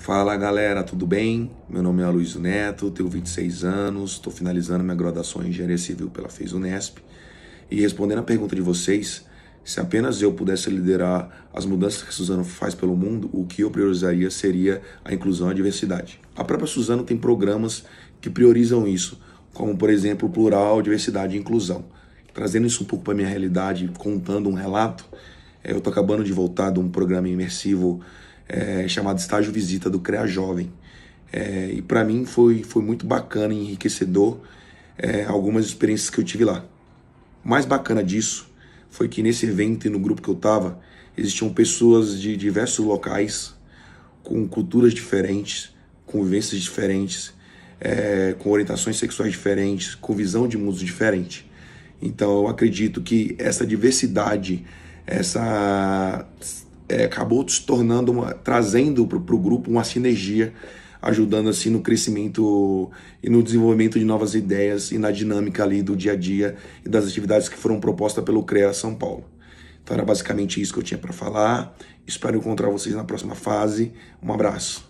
Fala galera, tudo bem? Meu nome é Luiz Neto, tenho 26 anos, estou finalizando minha graduação em Engenharia Civil pela FES Unesp. E respondendo a pergunta de vocês, se apenas eu pudesse liderar as mudanças que Suzano faz pelo mundo, o que eu priorizaria seria a inclusão e a diversidade. A própria Suzano tem programas que priorizam isso, como por exemplo, plural, diversidade e inclusão. Trazendo isso um pouco para minha realidade, contando um relato, eh, eu estou acabando de voltar de um programa imersivo é, chamado Estágio Visita do CREA Jovem. É, e para mim foi, foi muito bacana e enriquecedor é, algumas experiências que eu tive lá. O mais bacana disso foi que nesse evento e no grupo que eu estava, existiam pessoas de diversos locais, com culturas diferentes, convivências diferentes, é, com orientações sexuais diferentes, com visão de mundo diferente. Então eu acredito que essa diversidade, essa é, acabou se tornando uma, trazendo para o grupo uma sinergia, ajudando assim no crescimento e no desenvolvimento de novas ideias e na dinâmica ali do dia a dia e das atividades que foram propostas pelo CREA São Paulo. Então era basicamente isso que eu tinha para falar. Espero encontrar vocês na próxima fase. Um abraço.